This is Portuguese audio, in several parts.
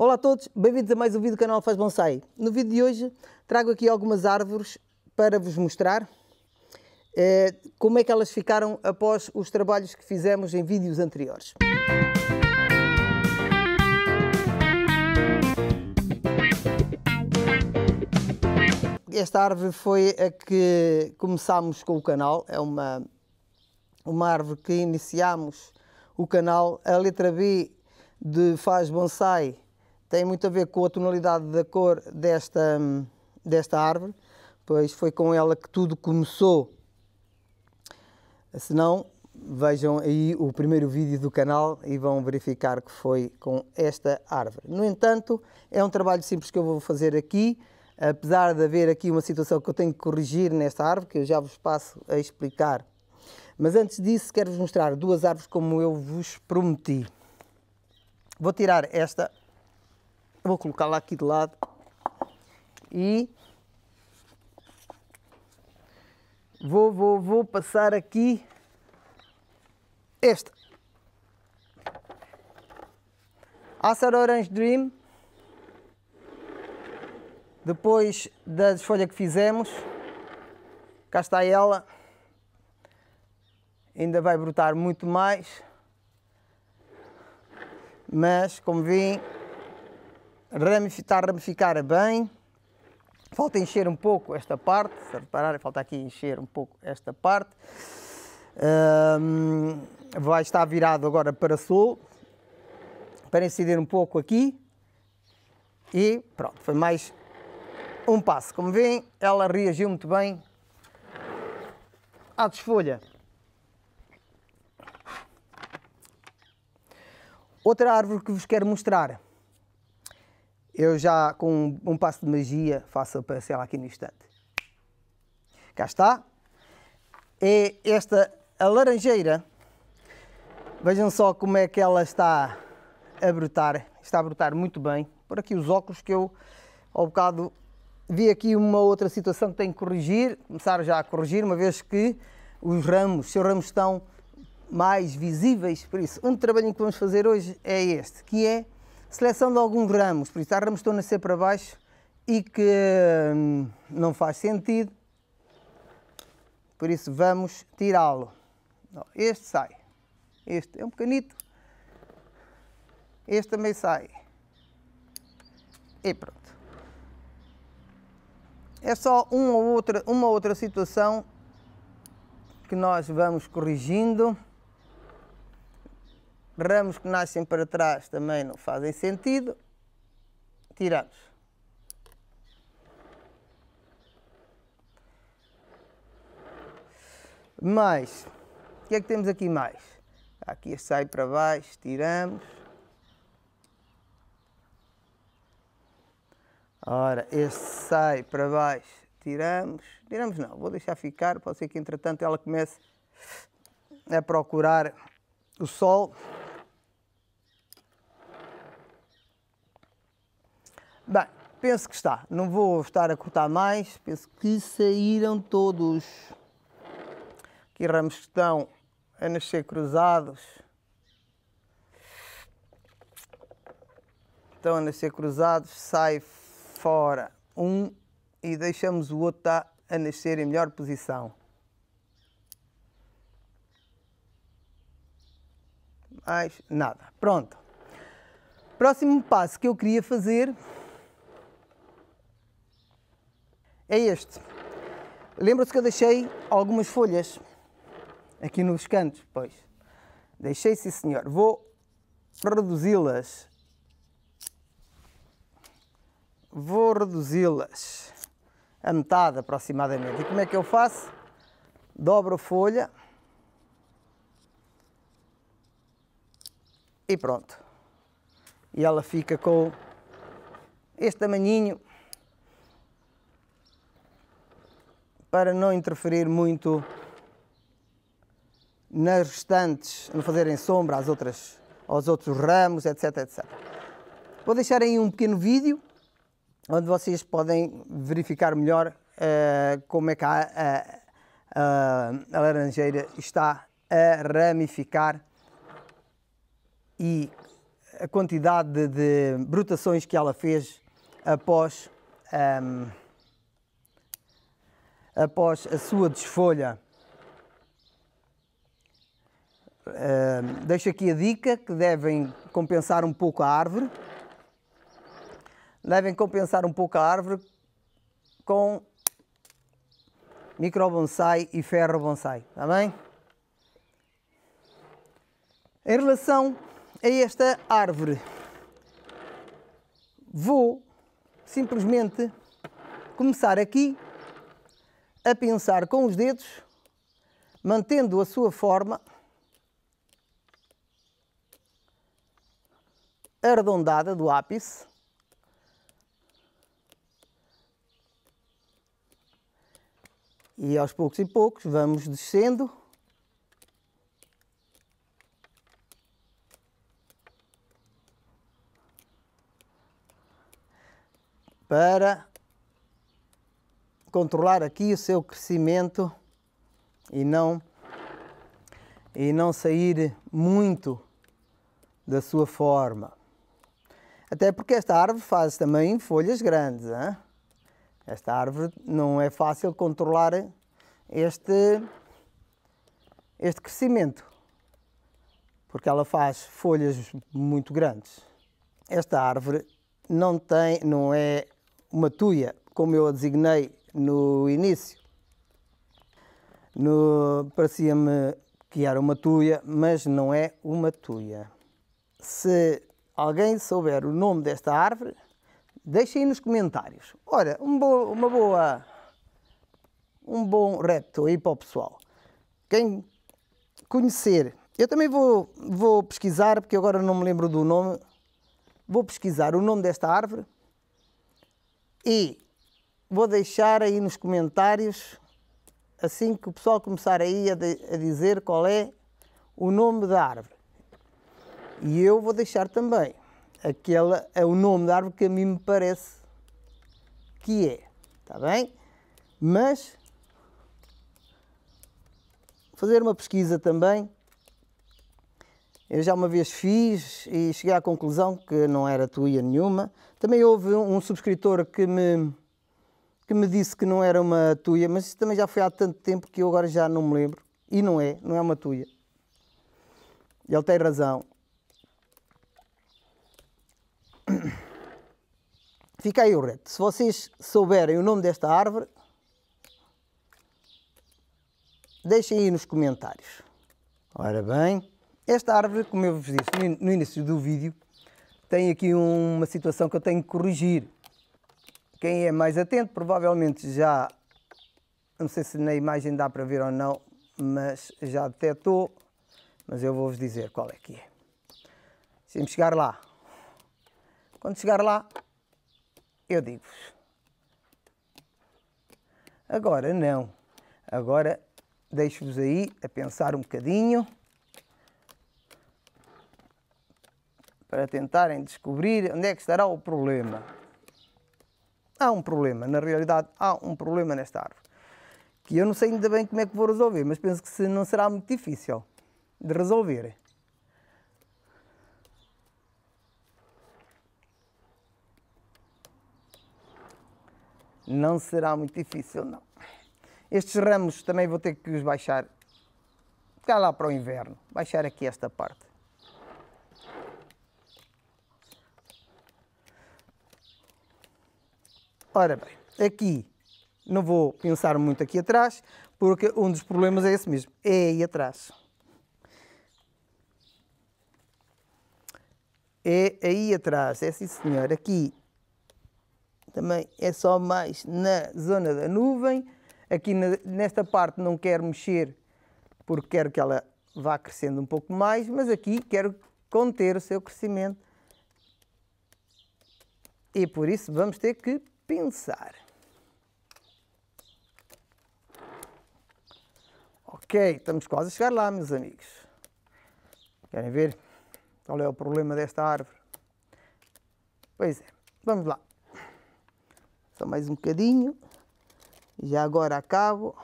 Olá a todos, bem-vindos a mais um vídeo do canal Faz Bonsai. No vídeo de hoje trago aqui algumas árvores para vos mostrar eh, como é que elas ficaram após os trabalhos que fizemos em vídeos anteriores. Esta árvore foi a que começámos com o canal, é uma, uma árvore que iniciámos o canal, a letra B de Faz Bonsai tem muito a ver com a tonalidade da cor desta, desta árvore, pois foi com ela que tudo começou. Se não, vejam aí o primeiro vídeo do canal e vão verificar que foi com esta árvore. No entanto, é um trabalho simples que eu vou fazer aqui, apesar de haver aqui uma situação que eu tenho que corrigir nesta árvore, que eu já vos passo a explicar. Mas antes disso, quero-vos mostrar duas árvores como eu vos prometi. Vou tirar esta Vou colocá-la aqui de lado. E vou, vou, vou passar aqui esta. Acer Orange Dream. Depois da desfolha que fizemos, cá está ela. Ainda vai brotar muito mais. Mas, como vim, Ramificar, ramificar bem. Falta encher um pouco esta parte. Se repararem, falta aqui encher um pouco esta parte. Um, vai estar virado agora para sul. Para incidir um pouco aqui. E pronto, foi mais um passo. Como veem, ela reagiu muito bem à desfolha. Outra árvore que vos quero mostrar eu já, com um, passo de magia, faço aparecer ela aqui no instante. Cá está. É esta, a laranjeira. Vejam só como é que ela está a brotar. Está a brotar muito bem. Por aqui os óculos que eu, ao bocado, vi aqui uma outra situação que tenho que corrigir. Começar já a corrigir, uma vez que os ramos, os seus ramos estão mais visíveis. Por isso, um trabalhinho que vamos fazer hoje é este, que é Seleção de alguns ramos, por isso há ramos estão a nascer para baixo e que hum, não faz sentido, por isso vamos tirá-lo. Este sai, este é um pequenito, este também sai. E pronto. É só uma outra, uma outra situação que nós vamos corrigindo ramos que nascem para trás também não fazem sentido, tiramos. Mais, o que é que temos aqui mais? Aqui sai para baixo, tiramos. Ora, este sai para baixo, tiramos. Tiramos não, vou deixar ficar, pode ser que entretanto ela comece a procurar o sol. Bem, penso que está. Não vou estar a cortar mais. Penso que saíram todos. Aqui ramos que estão a nascer cruzados. Estão a nascer cruzados. Sai fora um e deixamos o outro tá a nascer em melhor posição. Mais nada. Pronto. Próximo passo que eu queria fazer é este. Lembra-se que eu deixei algumas folhas aqui nos cantos, pois. Deixei, sim senhor. Vou reduzi-las. Vou reduzi-las a metade aproximadamente. E como é que eu faço? Dobro a folha. E pronto. E ela fica com este tamanhinho para não interferir muito nas restantes, não fazerem sombra às outras, aos outros ramos, etc, etc. Vou deixar aí um pequeno vídeo onde vocês podem verificar melhor uh, como é que a, a, a, laranjeira está a ramificar e a quantidade de, de brotações que ela fez após um, ehm, após a sua desfolha. Uh, deixo aqui a dica que devem compensar um pouco a árvore. Devem compensar um pouco a árvore com micro bonsai e ferro bonsai, está bem? Em relação a esta árvore, vou simplesmente começar aqui a pinçar com os dedos, mantendo a sua forma arredondada do ápice. E aos poucos e poucos vamos descendo. Para controlar aqui o seu crescimento e não e não sair muito da sua forma. Até porque esta árvore faz também folhas grandes. Hein? Esta árvore não é fácil controlar este, este crescimento, porque ela faz folhas muito grandes. Esta árvore não, tem, não é uma tuia, como eu a designei no início. No, Parecia-me que era uma tuia, mas não é uma tuia. Se alguém souber o nome desta árvore, deixem nos comentários. Ora, um bo, uma boa, um bom repto aí para o pessoal. Quem conhecer, eu também vou, vou pesquisar, porque agora não me lembro do nome, vou pesquisar o nome desta árvore e Vou deixar aí nos comentários, assim que o pessoal começar aí a, de, a dizer qual é o nome da árvore. E eu vou deixar também aquela, é o nome da árvore que a mim me parece que é, está bem? Mas fazer uma pesquisa também. Eu já uma vez fiz e cheguei à conclusão que não era tuia nenhuma. Também houve um subscritor que me que me disse que não era uma tuia, mas isso também já foi há tanto tempo que eu agora já não me lembro. E não é, não é uma tuia. E ele tem razão. Fica aí o reto. Se vocês souberem o nome desta árvore, deixem aí nos comentários. Ora bem, esta árvore, como eu vos disse no início do vídeo, tem aqui uma situação que eu tenho que corrigir. Quem é mais atento, provavelmente já, não sei se na imagem dá para ver ou não, mas já detectou, mas eu vou-vos dizer qual é que é. Deixem-me chegar lá. Quando chegar lá, eu digo-vos. Agora não. Agora deixo-vos aí a pensar um bocadinho para tentarem descobrir onde é que estará o problema há um problema, na realidade há um problema nesta árvore. Que eu não sei ainda bem como é que vou resolver, mas penso que não será muito difícil de resolver. Não será muito difícil, não. Estes ramos também vou ter que os baixar cá lá para o inverno, baixar aqui esta parte. Ora bem, aqui não vou pensar muito aqui atrás, porque um dos problemas é esse mesmo, é aí atrás. É aí atrás, é sim senhor, aqui também é só mais na zona da nuvem, aqui nesta parte não quero mexer porque quero que ela vá crescendo um pouco mais, mas aqui quero conter o seu crescimento. E por isso vamos ter que pensar. Ok, estamos quase a chegar lá, meus amigos. Querem ver qual é o problema desta árvore? Pois é, vamos lá. Só mais um bocadinho. Já agora acabo.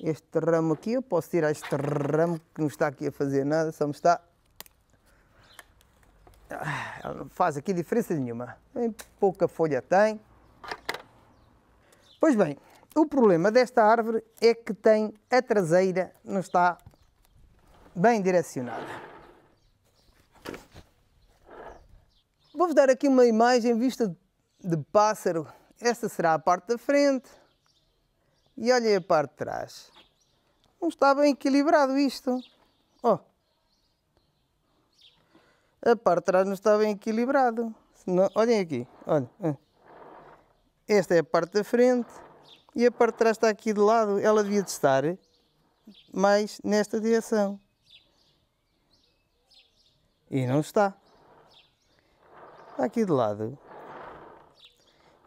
Este ramo aqui, eu posso tirar este ramo que não está aqui a fazer nada, só me está... Ah não faz aqui diferença nenhuma. pouca folha tem. Pois bem, o problema desta árvore é que tem a traseira não está bem direcionada. Vou-vos dar aqui uma imagem vista de pássaro. Esta será a parte da frente. E olhem a parte de trás. Não está bem equilibrado isto. Oh, a parte de trás não está bem equilibrado. Senão, olhem aqui, olhem. Ah. Esta é a parte da frente e a parte de trás está aqui de lado. Ela devia de estar mais nesta direção. E não está. Está aqui de lado.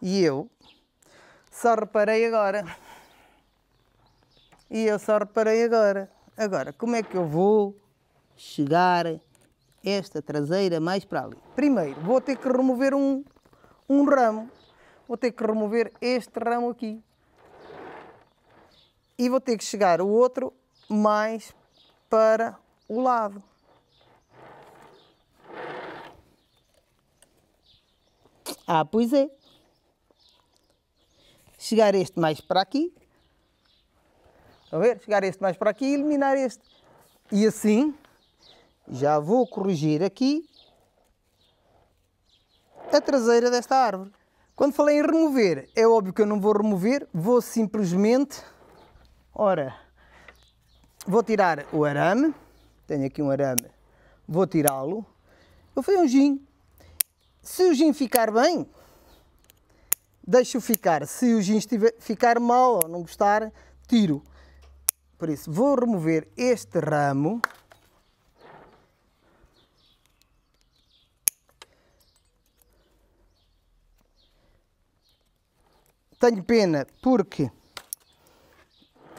E eu só reparei agora. E eu só reparei agora. Agora, como é que eu vou chegar esta traseira mais para ali. Primeiro, vou ter que remover um, um ramo. Vou ter que remover este ramo aqui. E vou ter que chegar o outro mais para o lado. Ah, pois é. Chegar este mais para aqui. Estão a ver? Chegar este mais para aqui e eliminar este. E assim já vou corrigir aqui a traseira desta árvore. Quando falei em remover, é óbvio que eu não vou remover, vou simplesmente, ora, vou tirar o arame, tenho aqui um arame, vou tirá-lo, eu fui um gin. Se o gin ficar bem, deixo ficar, se o gin estiver, ficar mal ou não gostar, tiro. Por isso, vou remover este ramo, Tenho pena porque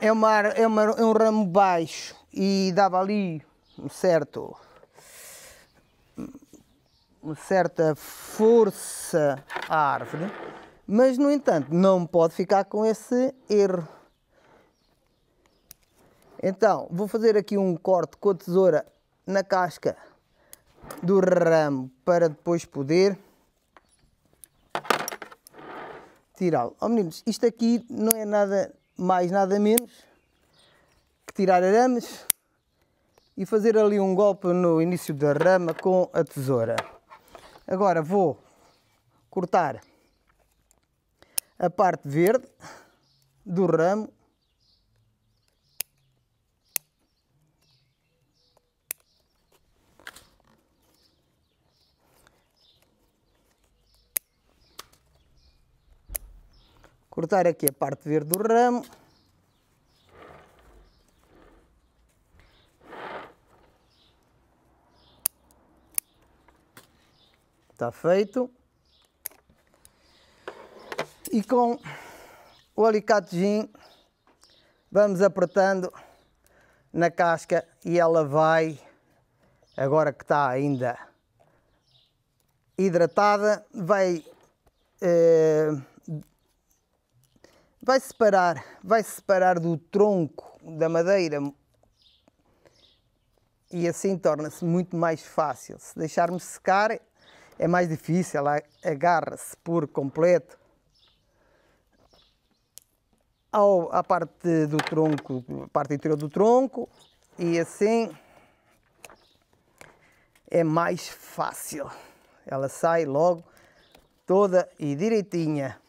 é, uma, é, uma, é um ramo baixo e dava ali um certo uma certa força à árvore, mas no entanto não pode ficar com esse erro. Então vou fazer aqui um corte com a tesoura na casca do ramo para depois poder tirá-lo. Oh meninos, isto aqui não é nada mais, nada menos que tirar arames e fazer ali um golpe no início da rama com a tesoura. Agora vou cortar a parte verde do ramo cortar aqui a parte verde do ramo. Está feito. E com o alicatezinho vamos apertando na casca e ela vai, agora que está ainda hidratada, vai eh, vai separar, vai separar do tronco da madeira e assim torna-se muito mais fácil. Se deixarmos secar é mais difícil, ela agarra-se por completo ao, à parte do tronco, à parte interior do tronco e assim é mais fácil. Ela sai logo toda e direitinha.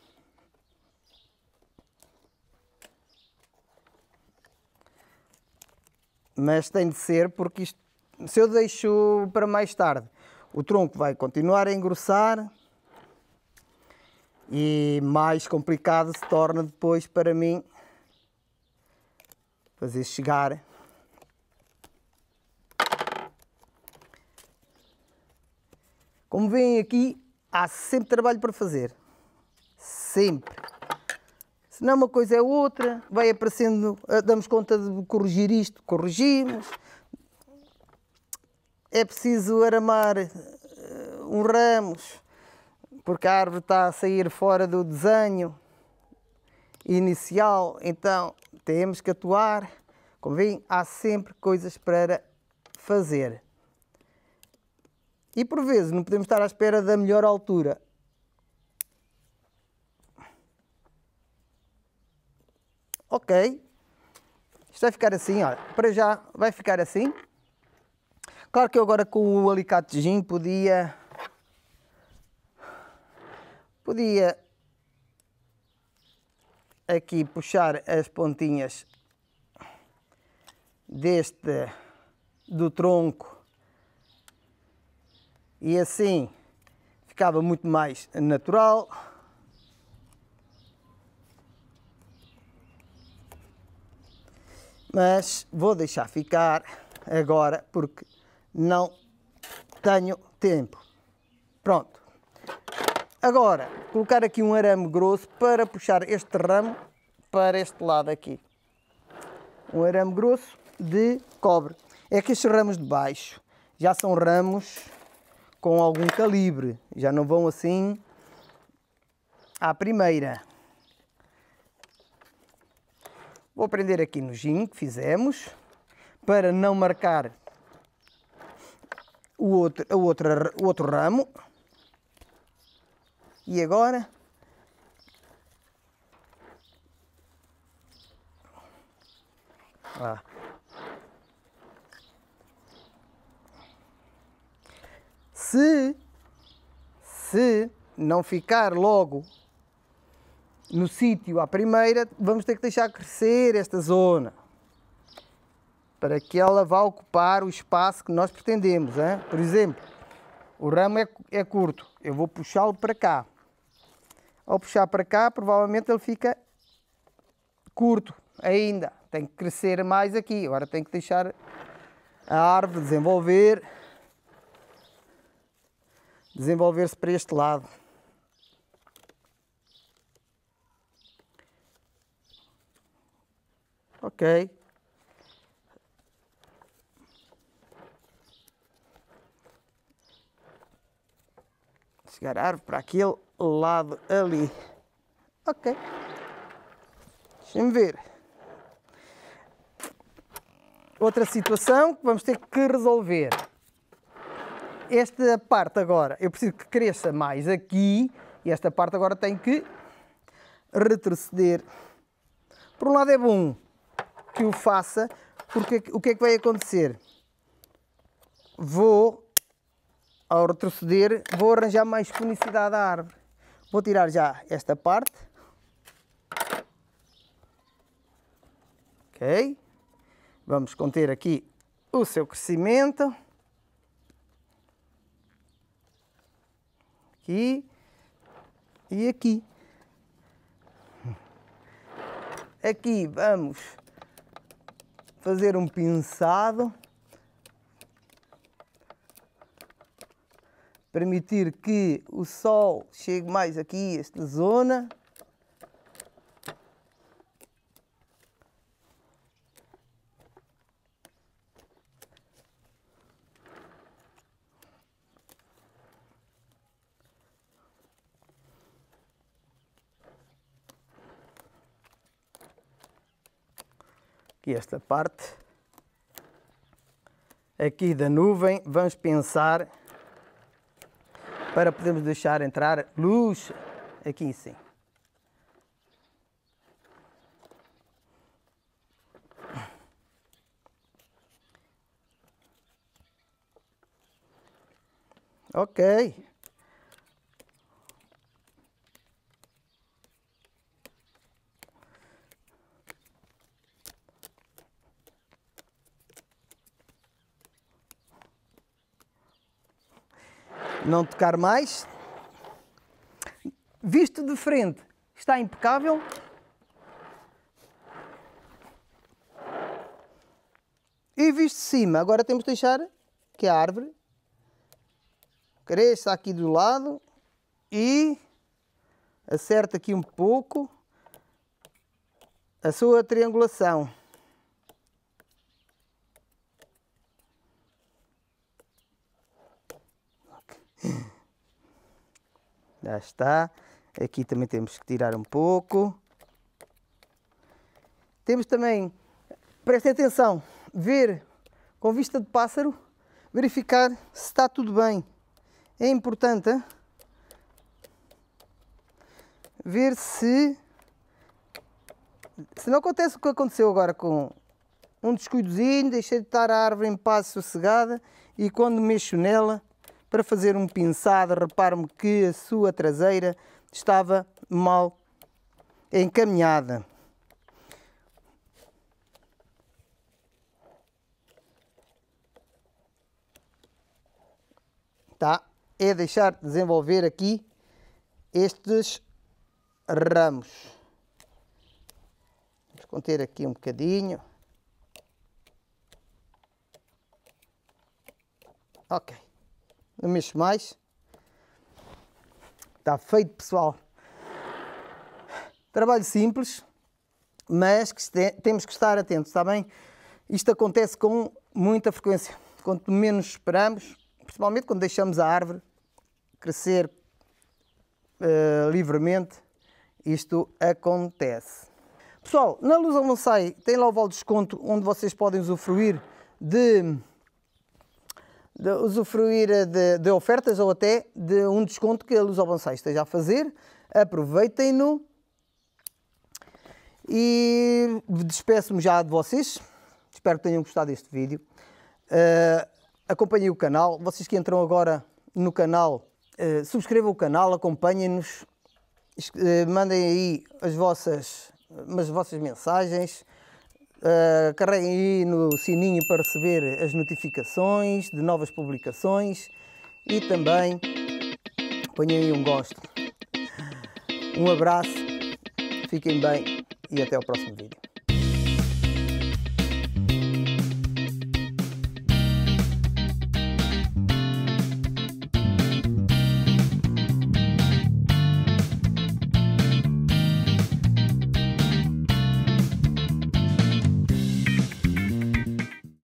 mas tem de ser porque isto, se eu deixo para mais tarde, o tronco vai continuar a engrossar e mais complicado se torna depois para mim fazer chegar Como veem aqui, há sempre trabalho para fazer. Sempre. Se não uma coisa é outra, vai aparecendo, ah, damos conta de corrigir isto, corrigimos. É preciso aramar ah, um ramos, porque a árvore está a sair fora do desenho inicial, então temos que atuar. Convém, há sempre coisas para fazer. E por vezes não podemos estar à espera da melhor altura. ok. Isto vai ficar assim, olha, para já vai ficar assim. Claro que eu agora com o alicate de gin podia... Podia aqui puxar as pontinhas deste do tronco e assim ficava muito mais natural. mas vou deixar ficar agora porque não tenho tempo. Pronto. Agora, colocar aqui um arame grosso para puxar este ramo para este lado aqui. Um arame grosso de cobre. É que estes ramos de baixo já são ramos com algum calibre. Já não vão assim à primeira. Vou prender aqui no ginho que fizemos, para não marcar o outro, o outro o outro ramo. E agora... Ah. Se, se não ficar logo no sítio à primeira, vamos ter que deixar crescer esta zona para que ela vá ocupar o espaço que nós pretendemos. Hein? Por exemplo, o ramo é, é curto, eu vou puxá-lo para cá. Ao puxar para cá, provavelmente ele fica curto ainda. Tem que crescer mais aqui. Agora tem que deixar a árvore desenvolver, desenvolver-se para este lado. Ok. Chegar a árvore para aquele lado ali. Ok. Deixem-me ver. Outra situação que vamos ter que resolver. Esta parte agora, eu preciso que cresça mais aqui. E esta parte agora tem que retroceder. Por um lado é bom, que o faça, porque o que é que vai acontecer? Vou, ao retroceder, vou arranjar mais conicidade à árvore. Vou tirar já esta parte. Ok. Vamos conter aqui o seu crescimento. Aqui e aqui. Aqui vamos fazer um pinçado, permitir que o sol chegue mais aqui a esta zona. aqui esta parte, aqui da nuvem, vamos pensar para podermos deixar entrar luz aqui em cima. Ok. não tocar mais. Visto de frente, está impecável. E visto de cima, agora temos de deixar que a árvore cresça aqui do lado e acerta aqui um pouco a sua triangulação. Já está. Aqui também temos que tirar um pouco. Temos também, prestem atenção, ver com vista de pássaro, verificar se está tudo bem. É importante hein? ver se se não acontece o que aconteceu agora com um descuidozinho, deixei de estar a árvore em paz sossegada e quando mexo nela para fazer um pinçado. Reparo-me que a sua traseira estava mal encaminhada. Tá? É deixar desenvolver aqui estes ramos. Vamos conter aqui um bocadinho. Ok não mexo mais. Está feito, pessoal. Trabalho simples, mas que este, temos que estar atentos, está bem? Isto acontece com muita frequência. Quanto menos esperamos, principalmente quando deixamos a árvore crescer uh, livremente, isto acontece. Pessoal, na Luz Alonsai tem lá o vale de desconto onde vocês podem usufruir de de usufruir eh, de, de, ofertas ou até de um desconto que a Luz ao esteja a fazer. Aproveitem-no. E despeço-me já de vocês. Espero que tenham gostado deste vídeo. Uh, acompanhem o canal. Vocês que entram agora no canal, uh, subscrevam o canal, acompanhem-nos. Uh, mandem aí as vossas, as vossas mensagens. Ah, carreguem aí no sininho para receber as notificações de novas publicações e também ponham aí um gosto. Um abraço, fiquem bem e até ao próximo vídeo.